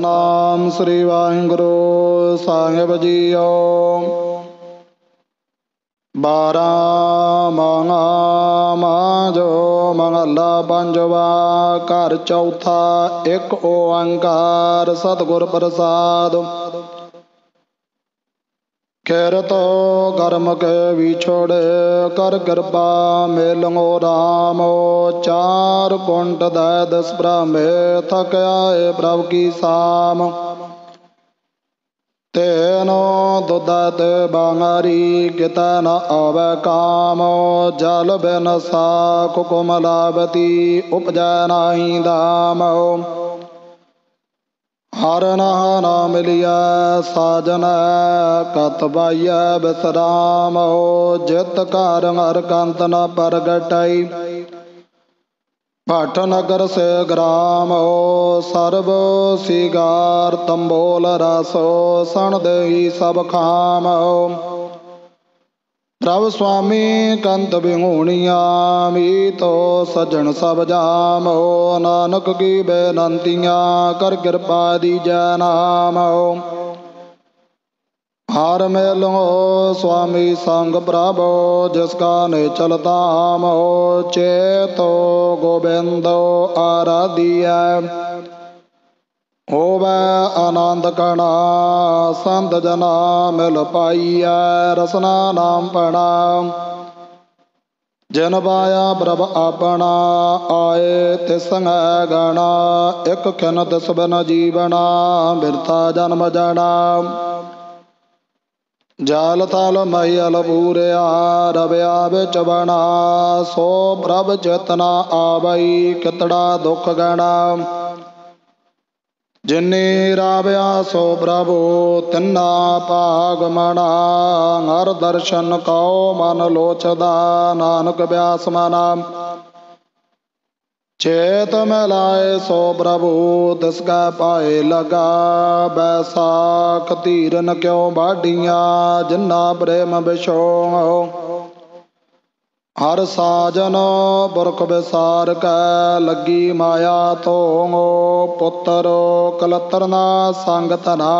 ਸਤਨਾਮ ਸ੍ਰੀ ਵਾਹਿਗੁਰੂ ਸਾਹਿਬ ਜੀਓ ਬਾਰਾ ਮੰਗਾ ਮਾਜੋ ਮੰਗਲਾ ਪੰਜਵਾ ਘਰ ਚੌਥਾ ਇੱਕ ਓੰਕਾਰ ਸਤਗੁਰ ਪ੍ਰਸਾਦ ਕਿਰਤੋ ਕਰਮ ਕੇ ਵਿਛੜ ਕਰ ਕਿਰਪਾ ਮੇਲੋ ਰਾਮ ਚਾਰ ਕੁੰਟ ਦਾ ਦਸ ਬ੍ਰਹਮੇ ਥਕ ਆਏ ਪ੍ਰਭ ਕੀ ਸਾਮ ਤੇਨੋ ਦੁਦਤ ਬਾਂਗਰੀ ਕਿਤਾ ਨ ਆਵੈ ਕਾਮ ਜਲ ਬਿਨ ਸਾਖ ਕੁਮਲਾਵਤੀ ਉਪਜੈ ਨਾਹੀ ਦਾਮੋ ਹਰ ਨਾ ਨਾ ਮਿਲਿਆ ਸਾਜਨ ਕਤਬਾਇਆ ਬਿਸਰਾਮ ਹੋ ਜਿਤ ਘਰ ਹਰ ਕੰਤ ਨ ਪ੍ਰਗਟਾਈ ਭਟ ਨਗਰ ਸੇ ਗ੍ਰਾਮ ਹੋ ਸਰਬ ਸਿਗਾਰ ਤੰਬੋਲ ਰਸੋ ਸਣ ਦੇਹੀ ਸਭ ਖਾਮ ਹੋ ਪ੍ਰਭ ਸੁਆਮੀ ਕੰਤ ਬਿਹੂਣੀਆਂ ਮੀਤੋ ਸਜਣ ਸਭ ਜਾਮ ਹੋ ਨਾਨਕ ਕੀ ਬੇਨੰਤੀਆਂ ਕਰ ਕਿਰਪਾ ਦੀ ਜੈ ਨਾਮ ਹੋ ਹਰ ਮੇਲੋ ਸੁਆਮੀ ਸੰਗ ਪ੍ਰਭ ਜਿਸ ਕਾ ਨੇ ਚਲਤਾ ਮੋ ਚੇਤੋ ਗੋਬਿੰਦੋ ਆਰਾਧਿਆ ਹੋਵੇ ਆਨੰਦ ਕਣਾ ਸੰਤ ਜਨਾ ਮਿਲ ਪਾਈਐ ਰਸਨਾ ਨਾਮ ਪੜਾ ਜਨ ਬਾਇਆ ਪ੍ਰਭ ਆਪਣਾ ਆਏ ਸੰਗ ਗਣਾ ਇਕ ਕਿਨ ਦਸ ਬਨ ਜੀਵਣਾ ਬਿਰਤਾ ਜਨਮ ਜਣਾ ਜਾਲ ਤਾਲ ਤਲ ਅਲ ਪੂਰਿਆ ਰਵਿਆ ਵਿੱਚ ਬਣਾ ਸੋ ਪ੍ਰਭ ਚਤਨਾ ਆਵਈ ਕਿਤੜਾ ਦੁਖ ਗਣਾ ਜਿਨੇ ਰਾਵਿਆ ਸੋ ਪ੍ਰਭੂ ਤਿੰਨਾ ਭਾਗ ਮਣਾ ਹਰ ਦਰਸ਼ਨ ਕਉ ਮਨ ਲੋਚਦਾ ਨਾਨਕ ਬਿਆਸ ਮਨਾ ਚੇਤ ਮਿਲਾਏ ਸੋ ਪ੍ਰਭੂ ਦਸ ਕਾ ਪਾਏ ਲਗਾ ਬੈਸਾਖ ਧੀਰਨ ਕਿਉ ਬਾਡੀਆਂ ਜਿਨਾ ਪ੍ਰੇਮ ਵਿਸ਼ੋ ਹਰ ਸਾਜਨ ਬੁਰਖ ਵਿਸਾਰ ਕੈ ਲੱਗੀ ਮਾਇਆ ਤੋਂਗੋ ਪੁੱਤਰ ਕਲਤਰ ਨਾ ਸੰਗ ਤਨਾ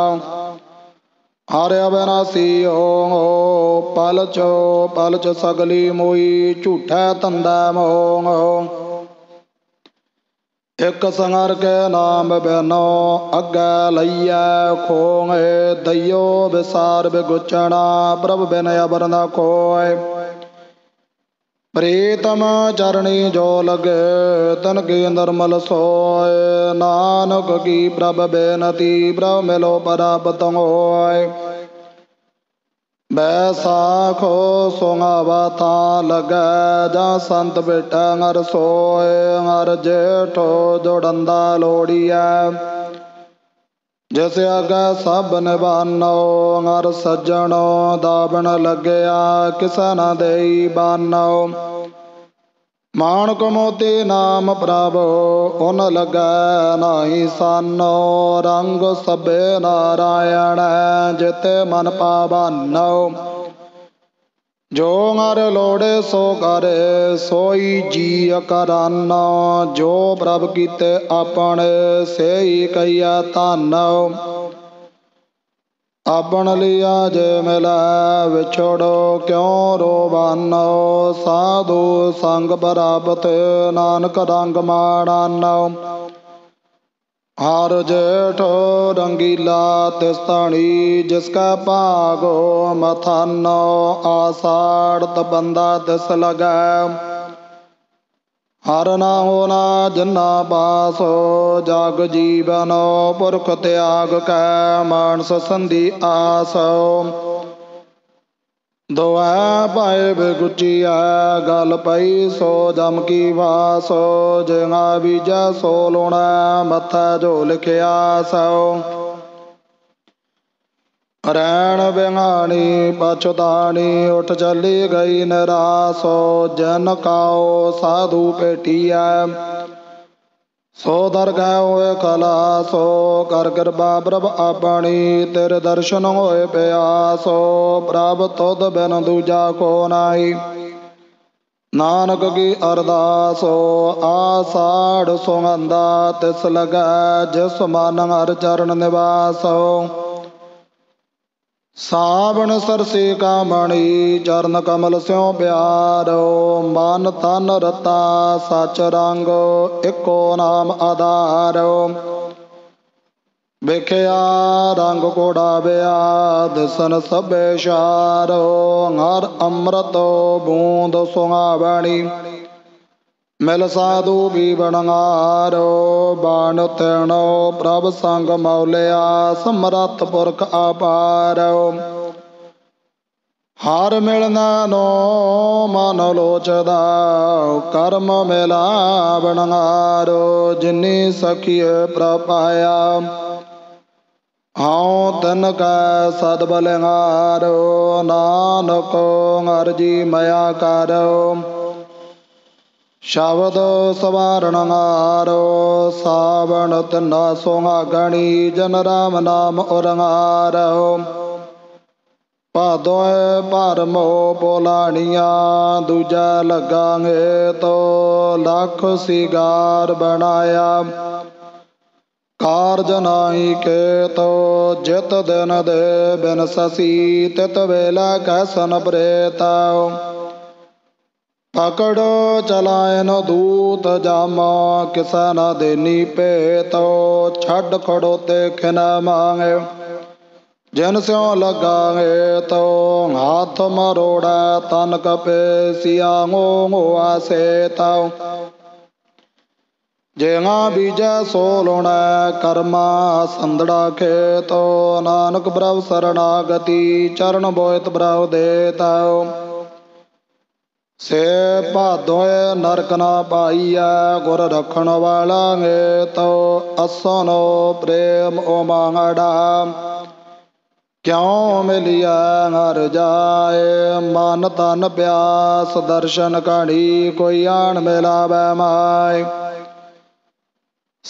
ਹਰ ਅਬਨਾਸੀ ਓਂਗੋ ਪਲਚੋ ਪਲਚ ਸਗਲੀ ਮੋਈ ਝੂਠਾ ਤੰਦਾ ਮੋਂ ਇਕ ਸੰਗਰ ਕੇ ਨਾਮ ਬਿਨੋ ਅੱਗੇ ਲਈਐ ਖੋਏ ਦਈਓ ਵਿਸਾਰ ਬਿਗੁਚਣਾ ਪ੍ਰਭ ਬਿਨ ਅਬਰ ਨਾ ਕੋਏ ਪ੍ਰੀਤਮ ਚਰਣੀ ਜੋ ਲਗੇ ਤਨ ਕੀ ਨਰਮਲ ਸੋਏ ਨਾਨਕ ਕੀ ਪ੍ਰਭ ਬੇਨਤੀ ਬ੍ਰਹਮ ਮਿਲੋ ਪ੍ਰਾਪਤ ਹੋਏ ਬੈਸਾਖੋ ਸੁਹਾਵਾ ਤਾਂ ਲਗੈ ਜਾਂ ਸੰਤ ਬਿਟਾ ਹਰ ਸੋਏ ਹਰ ਜੇਠੋ ਜੋੜੰਦਾ ਲੋੜੀਐ ਜਿਸ ਆਗਾ ਸਭ ਨਿਵਾਨੋ ਅਰ ਸੱਜਣੋ ਦਾਬਣ ਲੱਗਿਆ ਕਿਸਨ ਦੇਈ ਬਾਨੋ ਮਾਨਕ ਮੋਤੀ ਨਾਮ ਪ੍ਰਭ ਉਨ ਲਗੈ ਨਾਹੀ ਸਾਨੋ ਰੰਗ ਸਭੇ ਨਾਰਾਇਣ ਜਿਤੇ ਮਨ ਪਾਵਨੋ ਜੋ ਮਰ ਲੋੜੇ ਸੋ ਕਰੇ ਸੋਈ ਜੀ ਅਕਰਾਨਾ ਜੋ ਪ੍ਰਭ ਕੀਤੇ ਆਪਣੇ ਸੇਈ ਕਈਆ ਧਨ ਆਪਣ ਲਿਆ ਜੇ ਮਿਲੈ ਵਿਛੜੋ ਕਿਉ ਰੋਵਨ ਸਾਧੂ ਸੰਗ ਬਰਾਬਤ ਨਾਨਕ ਰੰਗ ਮਾਣਾਨੋ ਹਰ ਜੇਠ ਰੰਗੀਲਾ ਤਿਸਤਾਣੀ ਜਿਸ ਕਾ ਭਾਗੋ ਮਥਾਨੋ ਆਸਾੜ ਬੰਦਾ ਦਸ ਲਗੈ ਹਰ ਨਾ ਹੋਣਾ ਜਨਾ ਬਾਸੋ ਜਗ ਜੀਵਨੋ ਪੁਰਖ ਤਿਆਗ ਕੈ ਮਾਨਸ ਸੰਧੀ ਆਸੋ ਦੁਆ ਭਾਇ ਬਗੁਚਿਆ ਗਲ ਪਈ ਸੋ ਦਮ ਕੀ ਵਾਸੋ ਜਿਹਾ ਬੀਜਾ ਸੋ ਲੋਣਾ ਮੱਥਾ ਜੋ ਲਿਖਿਆ ਸੋ ਰਹਿਣ ਬਿਹਾਣੀ ਪਛਤਾਣੀ ਉੱਠ ਚੱਲੀ ਗਈ ਨਰਾਸੋ ਜਨ ਕਾਓ ਸਾਧੂ ਪੇਟੀਐ ਸੋ ਦਰਗਾਹ ਹੋਏ ਕਲਾ ਸੋ ਕਰ ਕਿਰਪਾ ਪ੍ਰਭ ਆਪਣੀ ਤੇਰੇ ਦਰਸ਼ਨ ਹੋਏ ਪਿਆਸੋ ਪ੍ਰਭ ਤੁਧ ਬਿਨ ਦੂਜਾ ਕੋ ਨਾਹੀ ਨਾਨਕ ਕੀ ਅਰਦਾਸੋ ਆਸਾੜ ਸੁਗੰਧਾ ਤਿਸ ਲਗੈ ਜਿਸ ਮਨ ਹਰ ਚਰਨ ਨਿਵਾਸੋ ਸਾਵਣ ਸਰਸੇ ਕਾ ਮਣੀ ਚਰਨ ਕਮਲ ਸਿਉ ਪਿਆਰ ਮਨ ਤਨ ਰਤਾ ਸਚ ਰੰਗ ਇਕੋ ਨਾਮ ਆਧਾਰੋ ਵੇਖਿਆ ਰੰਗ ਕੋੜਾ ਬਿਆ ਦਸਨ ਸਭੇ ਸ਼ਾਰੋ ਹਰ ਅੰਮ੍ਰਿਤ ਬੂੰਦ ਸੁਹਾਵਣੀ ਮਿਲ ਸਾਧੂ ਵੀ ਬਣਾਰੋ ਬਾਣ ਤਣੋ ਪ੍ਰਭ ਸੰਗ ਮੌਲਿਆ ਸਮਰੱਥ ਪੁਰਖ ਆਪਾਰੋ ਹਾਰ ਮਿਲਣਾ ਨੋ ਮਨ ਲੋਚਦਾ ਕਰਮ ਮਿਲਾ ਬਣਾਰੋ ਜਿਨੀ ਸਖੀਏ ਪ੍ਰਪਾਇਆ ਹਉ ਤਨ ਕਾ ਸਦ ਬਲਿਹਾਰੋ ਨਾਨਕ ਅਰਜੀ ਮਇਆ ਕਰੋ ਸ਼ਬਦ ਸਵਾਰਣ ਹਾਰੋ ਸਾਵਣ ਤਨਾ ਸੁਹਾਗਣੀ ਜਨ ਰਾਮ ਨਾਮ ਉਰੰਗਾਰੋ ਪਾਦੋਏ ਪਰਮੋ ਬੋਲਾਣੀਆਂ ਦੂਜਾ ਲਗਾਂਗੇ ਤੋ ਲੱਖ ਸਿਗਾਰ ਬਣਾਇਆ ਕਾਰਜ ਨਾਹੀ ਕੇ ਤੋ ਜਿਤ ਦਿਨ ਦੇ ਬਿਨ ਸਸੀ ਤਿਤ ਵੇਲਾ ਕੈ ਸਨ ਪ੍ਰੇਤਾਓ ਤਕੜ ਚਲਾਇਨ ਦੂਤ ਜਾਮਾ ਕਿਸਨ ਦੇਨੀ ਭੇਤੋ ਛੱਡ ਖੜੋ ਤੇ ਖਿਨ ਮੰਗੇ ਜਨ ਸਿਉ ਲਗਾਏ ਤੋ ਹੱਥ ਮਰੋੜਾ ਤਨ ਕਪੇ ਸਿਆ ਗੋ ਆਸੇ ਤਉ ਜੇਗਾ ਬੀਜ ਸੋ ਲੋਣੈ ਕਰਮਾ ਸੰਧੜਾ ਖੇਤੋ ਨਾਨਕ ਬ੍ਰਵ ਸਰਣਾਗਤੀ ਚਰਨ ਬੋਇਤ ਦੇ ਦੇਤਉ ਸੇ ਭਾਦੋਏ ਨਰਕ ਨਾ ਪਾਈਐ ਗੁਰ ਰਖਣ ਵਾਲਾ ਨੇ ਤੋ ਅਸਨੋ ਪ੍ਰੇਮ ਓ ਮੰਗੜਾ ਕਿਉ ਮਿਲਿਆ ਹਰ ਜਾਏ ਮਨ ਤਨ ਪਿਆਸ ਦਰਸ਼ਨ ਕਣੀ ਕੋਈ ਆਣ ਮਿਲਾਵੇ ਮਾਈ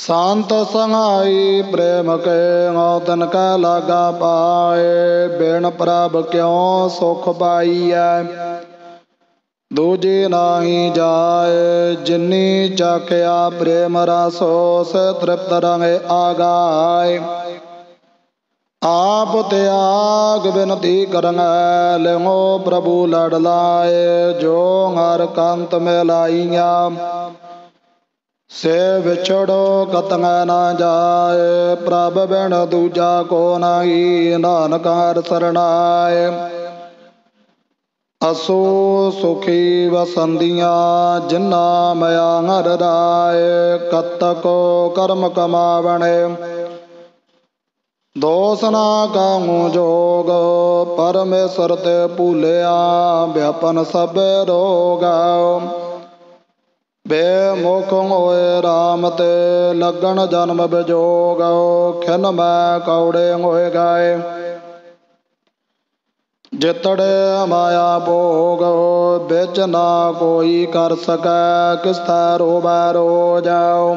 ਸੰਤ ਸੰਹਾਈ ਪ੍ਰੇਮ ਕੇ ਤਨ ਕਾ ਲਾਗਾ ਪਾਏ ਬਿਨ ਪ੍ਰਭ ਕਿਉ ਸੁਖ ਪਾਈਐ ਦੂਜੇ ਨਾਹੀ ਜਾਏ ਜਿਨੀ ਚਾਕਿਆ ਪ੍ਰੇਮ ਰਸੋ ਸੇ ਤ੍ਰਿਪਤ ਰੰਗੇ ਆਗਾਏ ਆਪ ਤਿਆਗ ਬਿਨਤੀ ਕਰਨੈ ਲਿਓ ਪ੍ਰਭੂ ਲੜ ਲਾਏ ਜੋ ਹਰ ਕੰਤ ਮਿਲਾਈਆ ਸੇ ਵਿਛੜੋ ਕਤੰਗੈ ਨਾ ਜਾਏ ਪ੍ਰਭ ਬਿਨ ਦੂਜਾ ਕੋ ਨਾਹੀ ਨਾਨਕ ਹਰ ਸਰਣਾਏ ਅਸੋ ਸੁਖੀ ਵਸੰਦੀਆਂ ਜਿਨਾ ਮਿਆ ਹਰਦਾਏ ਕਤਕੋ ਕਰਮ ਕਮਾਵਣੇ ਦੋਸਨਾ ਕਾਹੂ ਜੋਗ ਪਰਮੇਸ਼ਰ ਤੇ ਭੂਲਿਆ ਵਿਆਪਨ ਸਭ ਰੋਗ ਮੋਖ ਹੋਏ ਰਾਮ ਤੇ ਲੱਗਣ ਜਨਮ ਬਿਜੋਗ ਖਿਨ ਮੈਂ ਕੌੜੇ ਹੋਏ ਗਾਏ ਜਿਤੜ ਮਾਇਆ ਭੋਗ ਵਿੱਚ ਨਾ ਕੋਈ ਕਰ ਸਕੈ ਕਿਸ ਤਰ ਰੋਬੈ ਰੋ ਜਾਉ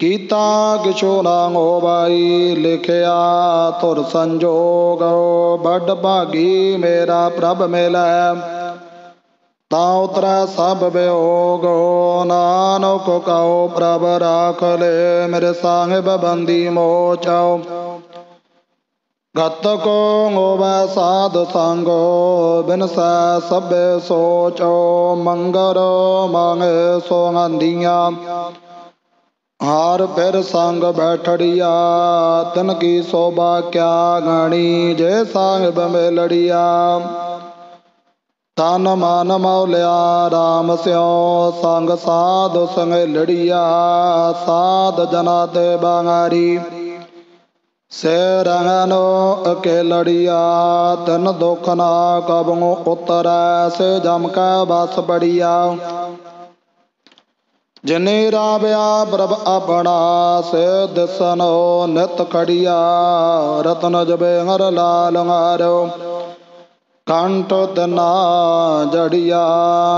ਕੀਤਾ ਕਿਛੋ ਨਾ ਹੋਵਾਈ ਲਿਖਿਆ ਤੁਰ ਸੰਜੋਗ ਬੜ ਭਾਗੀ ਮੇਰਾ ਪ੍ਰਭ ਮਿਲੈ ਤਾ ਉਤਰੈ ਸਭ ਵਿਯੋਗ ਨਾਨਕ ਕਉ ਪ੍ਰਭ ਰਾਖ ਲੈ ਮੇਰੇ ਸਾਹਿਬ ਬੰਦੀ ਮੋਚਾਉ ਗਤਕੋ ਕੋ ਸਾਧ ਸੰਗ ਬਿਨਸੈ ਸਭੇ ਸੋਚੋ ਮੰਗਰ ਮੰਗੇ ਸੋਹੰਦੀਆਂ ਹਾਰ ਫਿਰ ਸੰਗ ਬੈਠੜੀਆ ਤਨ ਕੀ ਸੋਭਾ ਕਿਆ ਗਣੀ ਜੇ ਸਾਹਿਬ ਮਿਲੜੀਆ ਤਨ ਮਨ ਮੌਲਿਆ ਰਾਮ ਸਿਉ ਸੰਗ ਸਾਧ ਸੰਗ ਲੜੀਆ ਸਾਧ ਜਨਾ ਤੇ ਬਾਗਾਰੀ ਸੇ ਰੰਗਨੋ ਅਕੇ ਲੜੀਆ ਤਨ ਦੁਖ ਨਾ ਕਬਉ ਉਤਰੈ ਸੇ ਜਮ ਕੈ ਬਸ ਬੜੀਆ ਜਨੇ ਰਾਵਿਆ ਪ੍ਰਭ ਆਪਣਾ ਸੇ ਦਿਸਨੋ ਨਿਤ ਖੜੀਆ ਰਤਨ ਜਬੇ ਹਰ ਲਾਲ ਹਾਰੋ ਕੰਟ ਤਨਾ ਜੜੀਆ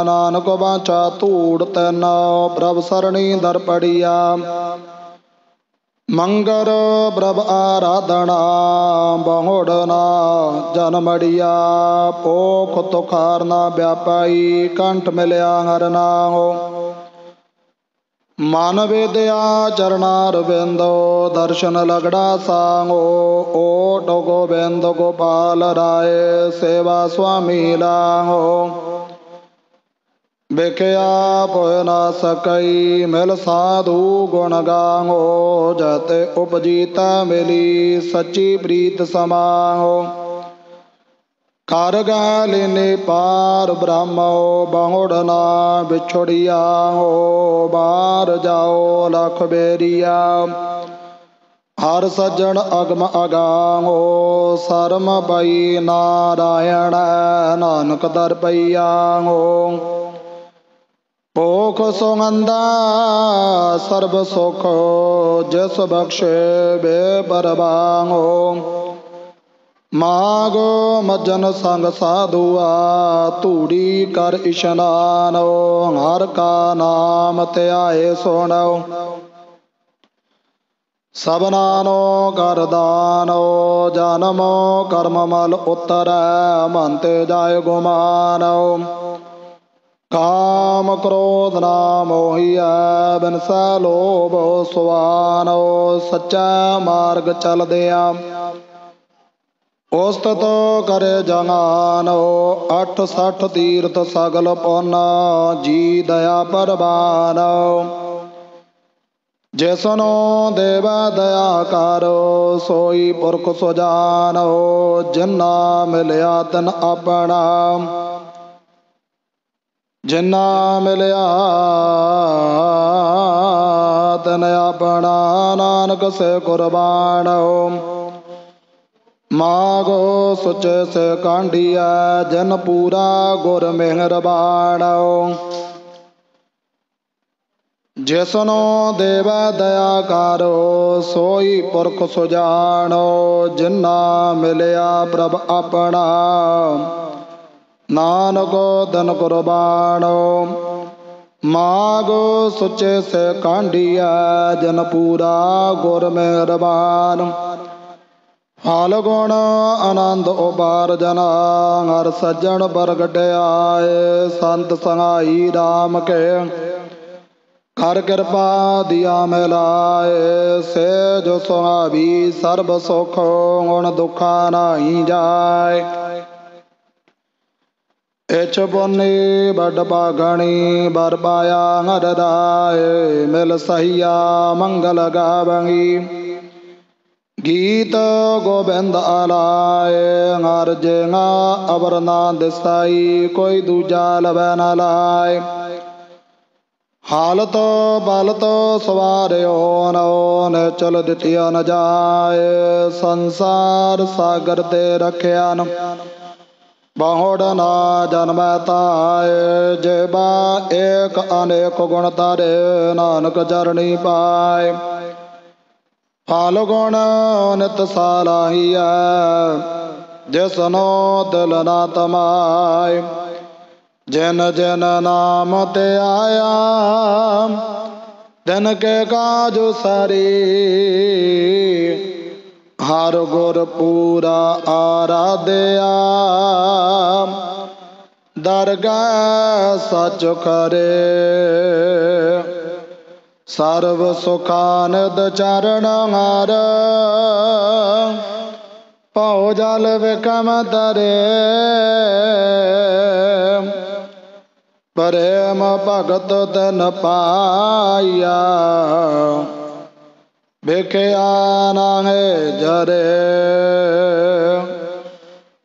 ਨਾਨਕ ਬਾਚਾ ਧੂੜ ਤੈਨਾ ਪ੍ਰਭ ਸਰਣੀ ਦਰ ਪੜੀਆ ਮੰਗਰ ਬ੍ਰਭ ਆਰਾਧਣਾ ਬਹੁੜਨਾ ਜਨਮੜਿਆ ਪੋਖ ਤੁਖਾਰ ਨਾ ਵਿਆਪਾਈ ਕੰਠ ਮਿਲਿਆ ਹਰ ਨਾਮ ਮਨ ਵੇਦਿਆ ਚਰਣਾ ਰਵਿੰਦੋ ਦਰਸ਼ਨ ਲਗੜਾ ਸਾਂਗੋ ਟੋ ਗੋਬਿੰਦ ਗੋਪਾਲ ਰਾਏ ਸੇਵਾ ਸੁਆਮੀ ਲਾਂਗੋ ਵਿਖਿਆ ਭਇ ਨਾ ਸਕਈ ਮਿਲ ਸਾਧੂ ਗੁਣ ਗਾਉ ਜਤ ਉਪਜੀਤਾ ਮਿਲੀ ਸੱਚੀ ਪ੍ਰੀਤ ਸਮਾਓ ਕਰ ਗਾਲਿਨੇ ਪਾਰ ਬ੍ਰਹਮੋ ਬਹੁੜਨਾ ਵਿਛੜਿਆ ਹੋ ਬਾਹਰ ਜਾਓ ਲਖ ਬੇਰੀਆ ਹਰ ਸੱਜਣ ਅਗਮ ਅਗਾਮੋ ਸਰਮ ਬਈ ਨਾਰਾਇਣ ਨਾਨਕ ਦਰ ਪਈਆ ਹੋ ਭੋਖ ਸੁਗੰਧਾ ਸਰਬ ਸੁਖ ਜਿਸ ਬਖਸ਼ੇ ਬੇਪਰਵਾਹੋ ਮਾਗੋ ਮਜਨ ਸੰਗ ਸਾਧੂਆ ਧੂੜੀ ਕਰ ਇਸ਼ਨਾਨ ਹਰ ਕਾ ਨਾਮ ਧਿਆਏ ਸੋਣੋ ਸਭਨਾ ਨੋ ਕਰਦਾਨੋ ਜਨਮੋ ਕਰਮ ਮਲ ਉਤਰੈ ਮਨ ਤੇ ਜਾਏ ਗੁਮਾਨੋ ਕਾਮ ਕ੍ਰੋਧ ਨਾ ਮੋਹਿਆ ਬਿਨਸਾ ਲੋਭ ਸੁਵਾਨੋ ਸੱਚਾ ਮਾਰਗ ਚਲਦਿਆ ਉਸਤਤ ਕਰ ਜਨਾਨੋ 86 ਤੀਰਥ ਸਗਲ ਪੁੰਨ ਜੀ ਦਇਆ ਪਰਵਾਨ ਜਿਸਨੋ ਦੇਵਾ ਦਇਆ ਕਰੋ ਸੋਈ ਪੁਰਖ ਸੁਜਾਨੋ ਜਿਨਾ ਮਿਲਿਆ ਤਨ ਆਪਣਾ ਜਿੰਨਾ ਮਿਲਿਆ ਤਨ ਆਪਣਾ ਨਾਨਕ ਸੇ ਕੁਰਬਾਨ ਹੋ ਮਾਗੋ ਸੁਚ ਸੇ ਕਾਂਢੀਆ ਜਨ ਪੂਰਾ ਗੁਰ ਮਿਹਰਬਾਨ ਹੋ ਜਿਸਨੋ ਦੇਵਾ ਦਇਆ ਕਰੋ ਸੋਈ ਪੁਰਖ ਸੁਜਾਣੋ ਜਿੰਨਾ ਮਿਲਿਆ ਪ੍ਰਭ ਆਪਣਾ ਨਾਨਕ ਦਨ ਕੁਰਬਾਨੋ ਮਾਗੋ ਸੁਚੇ ਸੇ ਕਾਂਡਿਆ ਜਨ ਪੂਰਾ ਗੁਰ ਮਿਹਰਬਾਨ ਹਾਲ ਗੁਣ ਆਨੰਦ ਉਬਾਰ ਜਨ ਹਰ ਸੱਜਣ ਬਰਗੜਿਆਏ ਸੰਤ ਸੰਗਾਈ RAM ਕੇ ਹਰ ਕਿਰਪਾ ਦਿਆ ਮਿਲਾਏ ਸੇ ਜੋ ਸੁਹਾਵੀ ਸਰਬ ਸੁਖ ਗੁਣ ਦੁਖਾ ਨਹੀਂ ਜਾਏ ਇਚ ਬੋਨੇ ਬੜ ਬਾਗਣੀ ਬਰ ਪਾਇਆ ਹਰ ਮਿਲ ਸਹੀਆ ਮੰਗਲ ਗਾਵੰਗੀ ਗੀਤ ਗੋਬਿੰਦ ਆਲਾਏ ਹਰ ਨਾ ਅਵਰ ਨਾ ਦਿਸਾਈ ਕੋਈ ਦੂਜਾ ਲਵੈ ਨਾ ਲਾਏ ਹਾਲਤ ਬਲਤ ਸਵਾਰਿਓ ਨੋ ਨ ਚਲ ਦਿੱਤੀ ਨ ਜਾਏ ਸੰਸਾਰ ਸਾਗਰ ਤੇ ਰਖਿਆ ਨ ਬਹੁੜ ਨਾ ਜਨਮ ਤਾਏ ਜਿਬਾ ਇੱਕ ਅਨੇਕ ਗੁਣ ਤਾਰੇ ਨਾਨਕ ਚਰਣੀ ਪਾਏ ਫਲ ਗੁਣ ਨਿਤ ਸਾਲਾਹੀਐ ਨੋ ਦਿਲ ਨਾ ਤਮਾਏ ਜਨ ਜਨ ਨਾਮ ਤੇ ਆਇਆ ਦਿਨ ਕੇ ਕਾਜ ਸਰੀ ਹਰ ਗੁਰ ਪੂਰਾ ਆਰਾਧਿਆ ਦਰਗਾਹ ਸਚ ਕਰੇ ਸਰਬ ਸੁਖਾਨਦ ਚਰਨ ਹਰ ਪਉ ਜਲ ਵਿਕਮ ਤਰੇ ਪਰੇਮ ਭਗਤ ਤਨ ਪਾਇਆ ਵਿਖਿਆ ਨਾਹੇ ਜਰੇ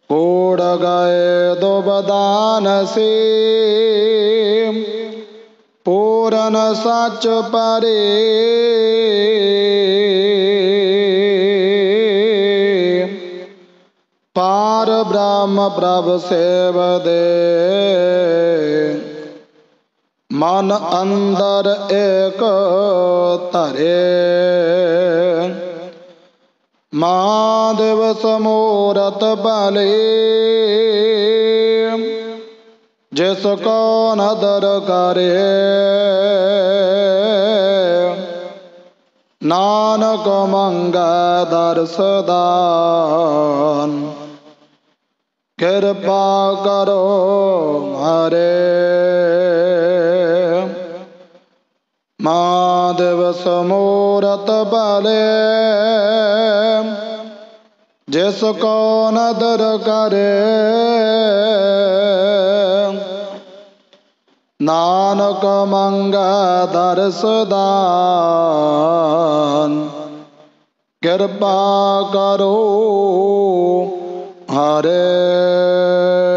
ਕੋੜ ਗਏ ਦੁਬਦਾਨ ਸੀ ਪੂਰਨ ਸੱਚ ਪਰੇ ਪਾਰ ਬ੍ਰਹਮ ਪ੍ਰਭ ਸੇਵ ਦੇ ਮਨ ਅੰਦਰ ਏਕ ਧਰੇ ਮਾਦਵ ਸਮੋਰਤ ਭਲੇ ਜਿਸ ਕੋ ਨਦਰ ਕਰੇ ਨਾਨਕ ਮੰਗਾ ਦਰਸਦਾਨ ਕਿਰਪਾ ਕਰੋ ਮਾਰੇ ਮਾਦਵ ਸਮੋਰਤ ਭਲੇ ਜਿਸ ਕੋ ਨਦਰ ਕਰੇ ਨਾਨਕ ਮੰਗਾ ਦਰਸਦਾਨ ਕਿਰਪਾ ਕਰੋ ਹਰੇ